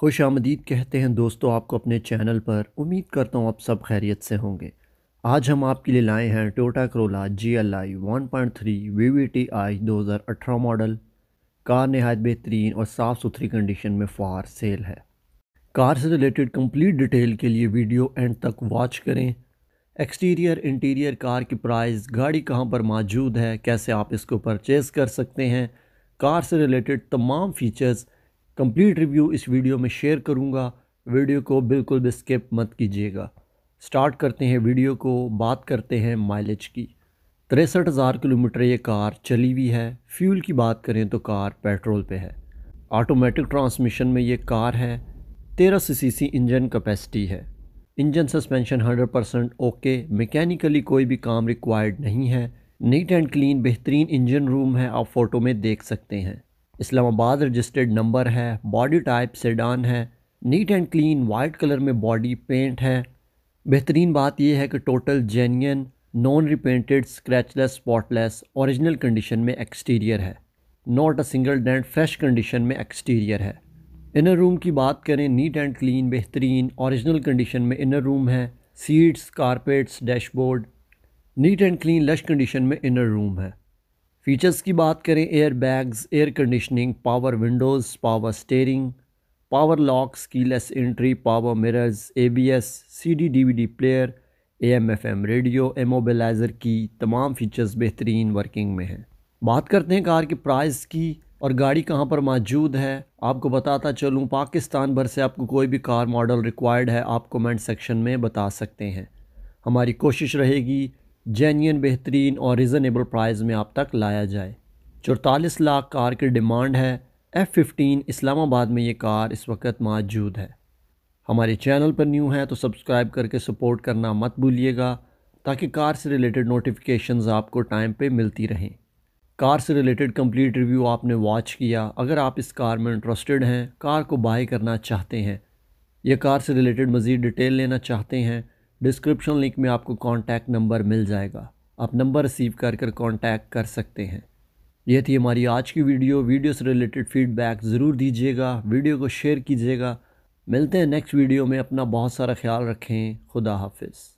खुश आमदीद कहते हैं दोस्तों आपको अपने चैनल पर उम्मीद करता हूँ आप सब खैरियत से होंगे आज हम आपके लिए लाए हैं Toyota Corolla G L I one point three V V T I दो हज़ार अठारह मॉडल कार नहायत बेहतरीन और साफ़ सुथरी कंडीशन में फ़ार सेल है कार से रिलेटेड कंप्लीट डिटेल के लिए वीडियो एंड तक वॉच करें एक्सटीरियर इंटीरियर कार की प्राइस गाड़ी कहाँ पर मौजूद है कैसे आप इसको परचेज़ कर सकते हैं कार से रिलेटेड तमाम फ़ीचर्स कंप्लीट रिव्यू इस वीडियो में शेयर करूँगा वीडियो को बिल्कुल भी स्किप मत कीजिएगा स्टार्ट करते हैं वीडियो को बात करते हैं माइलेज की तिरसठ हज़ार किलोमीटर ये कार चली हुई है फ्यूल की बात करें तो कार पेट्रोल पे है ऑटोमेटिक ट्रांसमिशन में ये कार है तेरह सी इंजन कैपेसिटी है engine suspension 100 percent okay mechanically कोई भी काम रिक्वायर्ड नहीं है नीट एंड क्लीन बेहतरीन इंजन रूम है आप फ़ोटो में देख सकते हैं इस्लामाबाद रजिस्टर्ड नंबर है बॉडी टाइप सेडान है neat and clean white colour में बॉडी पेंट है बेहतरीन बात यह है कि total genuine non repainted scratchless spotless original condition में एक्सटीरियर है not a single dent fresh condition में एक्सटीरियर है इनर रूम की बात करें नीट एंड क्लीन बेहतरीन ओरिजिनल कंडीशन में इनर रूम है seats carpets dashboard neat and clean lush condition में इनर रूम है फीचर्स की बात करें air bags air conditioning power windows power steering power locks keyless entry power mirrors ABS CD DVD player AM FM radio immobiliser की तमाम features बेहतरीन working में हैं बात करते हैं कार के प्राइस की और गाड़ी कहाँ पर मौजूद है आपको बताता चलूँ पाकिस्तान भर से आपको कोई भी कार मॉडल रिक्वायर्ड है आप कमेंट सेक्शन में बता सकते हैं हमारी कोशिश रहेगी जेन्यन बेहतरीन और रिजनेबल प्राइस में आप तक लाया जाए चौतालीस लाख कार की डिमांड है एफ़ फिफ्टीन इस्लामाबाद में ये कार इस वक्त मौजूद है हमारे चैनल पर न्यू है तो सब्सक्राइब करके सपोर्ट करना मत भूलिएगा ताकि कार से रिलेटेड नोटिफिकेशंस आपको टाइम पे मिलती रहें कार से रिलेटेड कंप्लीट रिव्यू आपने वॉच किया अगर आप इस कार में इंटरेस्टेड हैं कार को बाय करना चाहते हैं या कार से रिलेटेड मज़ीद डिटेल लेना चाहते हैं डिस्क्रिप्शन लिंक में आपको कॉन्टैक्ट नंबर मिल जाएगा आप नंबर रिसीव कर कर कॉन्टैक्ट कर सकते हैं यह थी हमारी आज की वीडियो वीडियो से रिलेटेड फीडबैक ज़रूर दीजिएगा वीडियो को शेयर कीजिएगा मिलते हैं नेक्स्ट वीडियो में अपना बहुत सारा ख्याल रखें खुदा हाफिज़